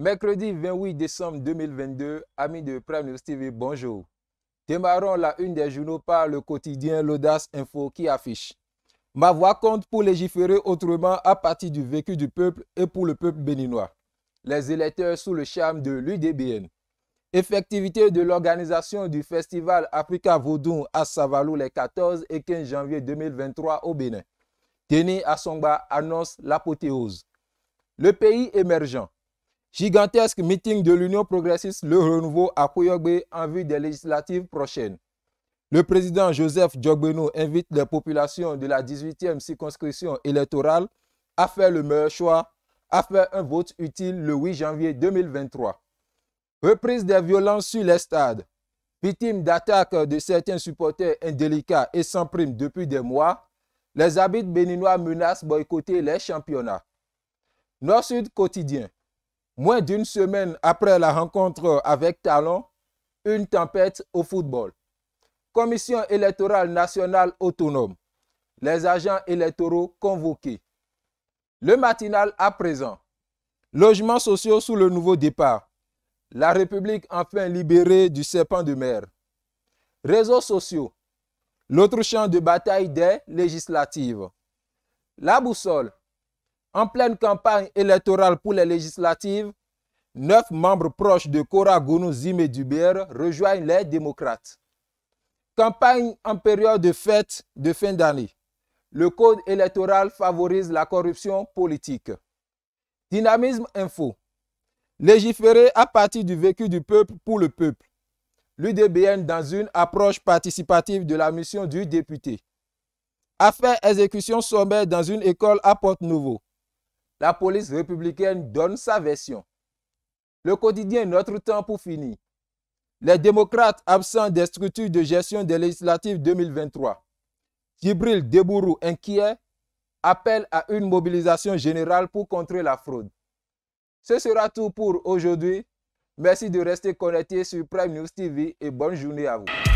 Mercredi 28 décembre 2022, amis de Prime TV, bonjour. Démarrons la une des journaux par le quotidien L'Audace Info qui affiche. Ma voix compte pour légiférer autrement à partir du vécu du peuple et pour le peuple béninois. Les électeurs sous le charme de l'UDBN. Effectivité de l'organisation du festival Africa Vaudou à Savalou les 14 et 15 janvier 2023 au Bénin. Denis Asomba annonce l'apothéose. Le pays émergent. Gigantesque meeting de l'Union progressiste Le Renouveau à Kouyogbe en vue des législatives prochaines. Le président Joseph Diogbeno invite les populations de la 18e circonscription électorale à faire le meilleur choix, à faire un vote utile le 8 janvier 2023. Reprise des violences sur les stades. Victimes d'attaques de certains supporters indélicats et sans prime depuis des mois, les habitants béninois menacent boycotter les championnats. Nord-Sud quotidien. Moins d'une semaine après la rencontre avec Talon, une tempête au football. Commission électorale nationale autonome. Les agents électoraux convoqués. Le matinal à présent. Logements sociaux sous le nouveau départ. La République enfin libérée du serpent de mer. Réseaux sociaux. L'autre champ de bataille des législatives. La boussole en pleine campagne électorale pour les législatives, neuf membres proches de Cora Gounou Zimé Dubière rejoignent les démocrates. Campagne en période de fête de fin d'année. Le code électoral favorise la corruption politique. Dynamisme info. Légiférer à partir du vécu du peuple pour le peuple. L'UDBN dans une approche participative de la mission du député. Affaire exécution sommaire dans une école à Porte-Nouveau la police républicaine donne sa version. Le quotidien Notre Temps pour finir. Les démocrates absents des structures de gestion des législatives 2023. des Debourou, inquiet, appelle à une mobilisation générale pour contrer la fraude. Ce sera tout pour aujourd'hui. Merci de rester connecté sur Prime News TV et bonne journée à vous.